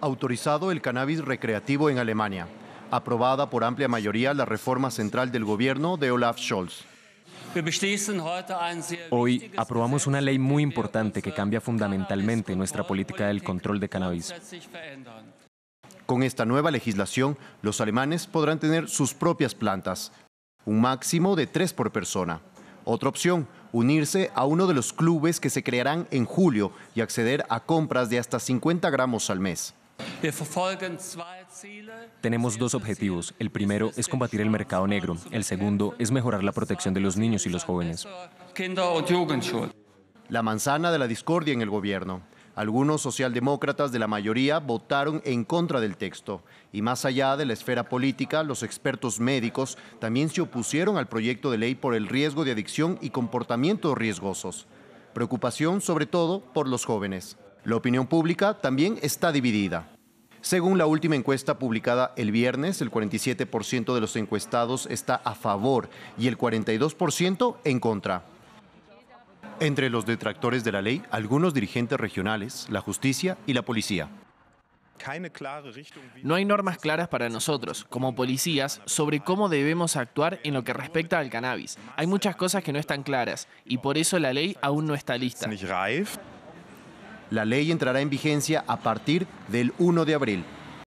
autorizado el cannabis recreativo en Alemania, aprobada por amplia mayoría la reforma central del gobierno de Olaf Scholz. Hoy aprobamos una ley muy importante que cambia fundamentalmente nuestra política del control de cannabis. Con esta nueva legislación, los alemanes podrán tener sus propias plantas, un máximo de tres por persona. Otra opción, unirse a uno de los clubes que se crearán en julio y acceder a compras de hasta 50 gramos al mes. Tenemos dos objetivos. El primero es combatir el mercado negro. El segundo es mejorar la protección de los niños y los jóvenes. La manzana de la discordia en el gobierno. Algunos socialdemócratas de la mayoría votaron en contra del texto y más allá de la esfera política, los expertos médicos también se opusieron al proyecto de ley por el riesgo de adicción y comportamientos riesgosos. Preocupación sobre todo por los jóvenes. La opinión pública también está dividida. Según la última encuesta publicada el viernes, el 47% de los encuestados está a favor y el 42% en contra. Entre los detractores de la ley, algunos dirigentes regionales, la justicia y la policía. No hay normas claras para nosotros, como policías, sobre cómo debemos actuar en lo que respecta al cannabis. Hay muchas cosas que no están claras y por eso la ley aún no está lista. La ley entrará en vigencia a partir del 1 de abril.